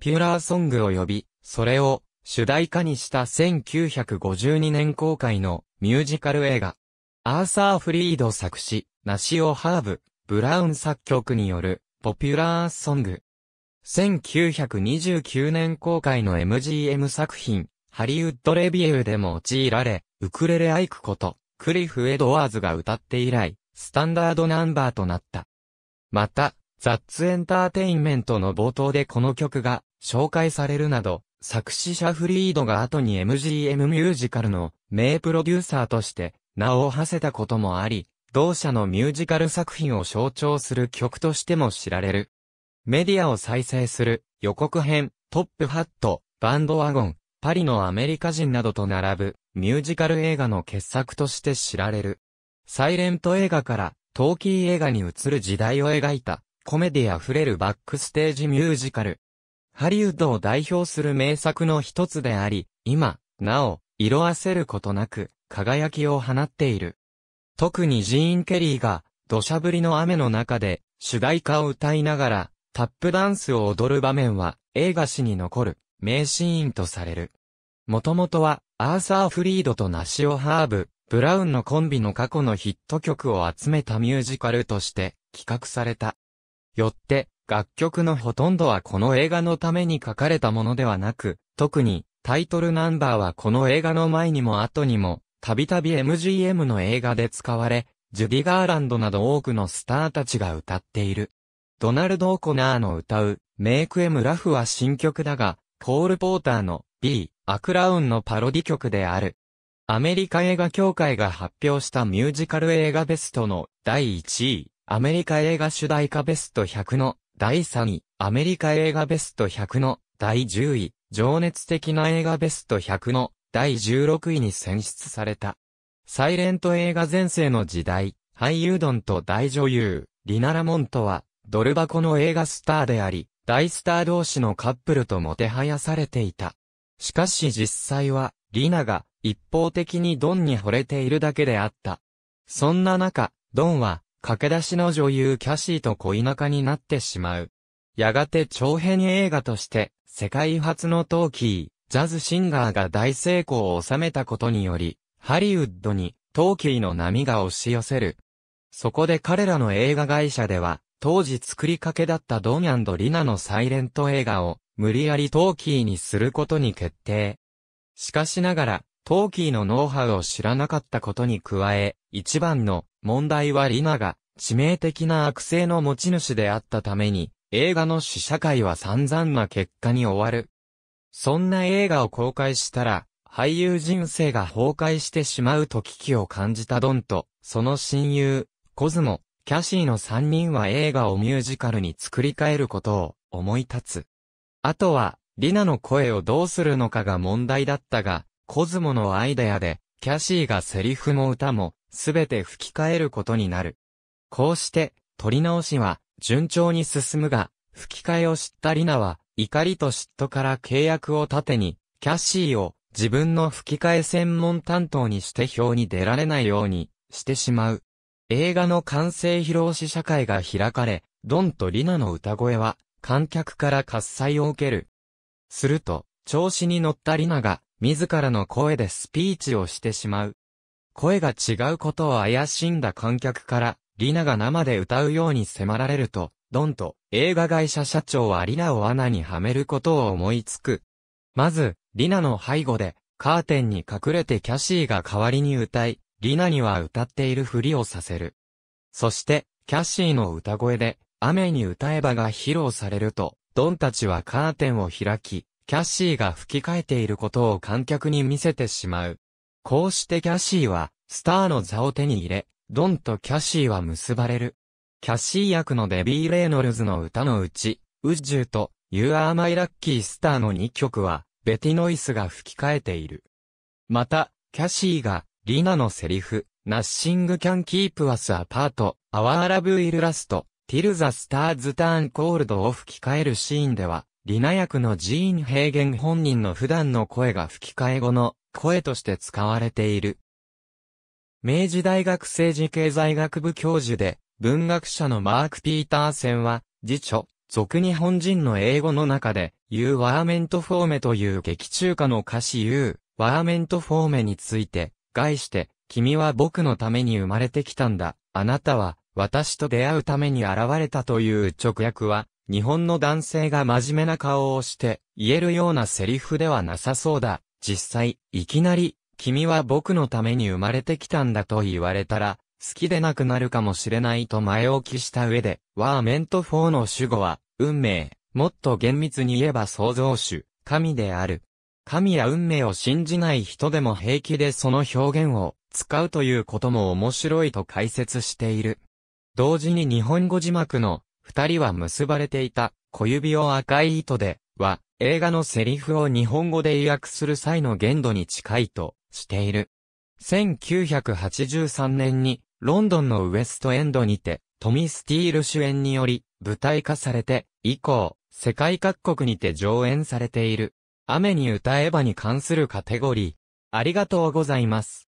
ピューラーソングを呼び、それを主題歌にした1952年公開のミュージカル映画。アーサー・フリード作詞、ナシオ・ハーブ、ブラウン作曲による、ポピュラーソング。1929年公開の MGM 作品、ハリウッドレビューでも用いられ、ウクレレアイクこと、クリフ・エドワーズが歌って以来、スタンダードナンバーとなった。また、ザッツエンターテインメントの冒頭でこの曲が紹介されるなど、作詞者フリードが後に MGM ミュージカルの名プロデューサーとして名を馳せたこともあり、同社のミュージカル作品を象徴する曲としても知られる。メディアを再生する予告編、トップハット、バンドワゴン、パリのアメリカ人などと並ぶミュージカル映画の傑作として知られる。サイレント映画からトーキー映画に移る時代を描いたコメディふれるバックステージミュージカル。ハリウッドを代表する名作の一つであり、今、なお、色あせることなく、輝きを放っている。特にジーン・ケリーが、土砂降りの雨の中で、主題歌を歌いながら、タップダンスを踊る場面は、映画史に残る、名シーンとされる。もともとは、アーサー・フリードとナシオ・ハーブ、ブラウンのコンビの過去のヒット曲を集めたミュージカルとして企画された。よって、楽曲のほとんどはこの映画のために書かれたものではなく、特にタイトルナンバーはこの映画の前にも後にも、たびたび MGM の映画で使われ、ジュディ・ガーランドなど多くのスターたちが歌っている。ドナルド・オコナーの歌う、メイク・エム・ラフは新曲だが、ポール・ポーターの B、アクラウンのパロディ曲である。アメリカ映画協会が発表したミュージカル映画ベストの第1位、アメリカ映画主題歌ベスト100の第3位、アメリカ映画ベスト100の第10位、情熱的な映画ベスト100の第16位に選出された。サイレント映画前世の時代、俳優ドンと大女優、リナ・ラモントは、ドル箱の映画スターであり、大スター同士のカップルともてはやされていた。しかし実際は、リナが一方的にドンに惚れているだけであった。そんな中、ドンは、駆け出しの女優キャシーと恋仲になってしまう。やがて長編映画として、世界初のトーキー、ジャズシンガーが大成功を収めたことにより、ハリウッドに、トーキーの波が押し寄せる。そこで彼らの映画会社では、当時作りかけだったドンリナのサイレント映画を、無理やりトーキーにすることに決定。しかしながら、トーキーのノウハウを知らなかったことに加え、一番の問題はリナが致命的な悪性の持ち主であったために、映画の試写会は散々な結果に終わる。そんな映画を公開したら、俳優人生が崩壊してしまうと危機を感じたドンと、その親友、コズモ、キャシーの3人は映画をミュージカルに作り変えることを思い立つ。あとは、リナの声をどうするのかが問題だったが、コズモのアイデアで、キャシーがセリフも歌も、すべて吹き替えることになる。こうして、撮り直しは、順調に進むが、吹き替えを知ったリナは、怒りと嫉妬から契約を盾に、キャッシーを自分の吹き替え専門担当にして表に出られないようにしてしまう。映画の完成披露試写会が開かれ、ドンとリナの歌声は観客から喝采を受ける。すると、調子に乗ったリナが自らの声でスピーチをしてしまう。声が違うことを怪しんだ観客から、リナが生で歌うように迫られると、ドンと映画会社社長はリナを罠にはめることを思いつく。まず、リナの背後で、カーテンに隠れてキャシーが代わりに歌い、リナには歌っているふりをさせる。そして、キャシーの歌声で、雨に歌えばが披露されると、ドンたちはカーテンを開き、キャシーが吹き替えていることを観客に見せてしまう。こうしてキャシーは、スターの座を手に入れ、ドンとキャシーは結ばれる。キャシー役のデビー・レイノルズの歌のうち、ウッジューと You Are My Lucky Star の2曲は、ベティノイスが吹き替えている。また、キャシーが、リナのセリフ、ナッシング・キャン・キープ・アス・アパート、アワー・ラブ・イル・ラスト、ティル・ザ・スター・ズ・ターン・コールドを吹き替えるシーンでは、リナ役のジーン・ヘーゲン本人の普段の声が吹き替え後の声として使われている。明治大学政治経済学部教授で、文学者のマーク・ピーターセンは、辞書、俗日本人の英語の中で、You ワーメントフォーメという劇中歌の歌詞 You ワーメントフォーメについて、概して、君は僕のために生まれてきたんだ。あなたは、私と出会うために現れたという直訳は、日本の男性が真面目な顔をして、言えるようなセリフではなさそうだ。実際、いきなり、君は僕のために生まれてきたんだと言われたら、好きでなくなるかもしれないと前置きした上で、ワーメント4の主語は、運命、もっと厳密に言えば創造主、神である。神や運命を信じない人でも平気でその表現を使うということも面白いと解説している。同時に日本語字幕の二人は結ばれていた小指を赤い糸では、映画のセリフを日本語で意訳する際の限度に近いとしている。1983年に、ロンドンのウエストエンドにて、トミ・スティール主演により、舞台化されて、以降、世界各国にて上演されている。雨に歌えばに関するカテゴリー。ありがとうございます。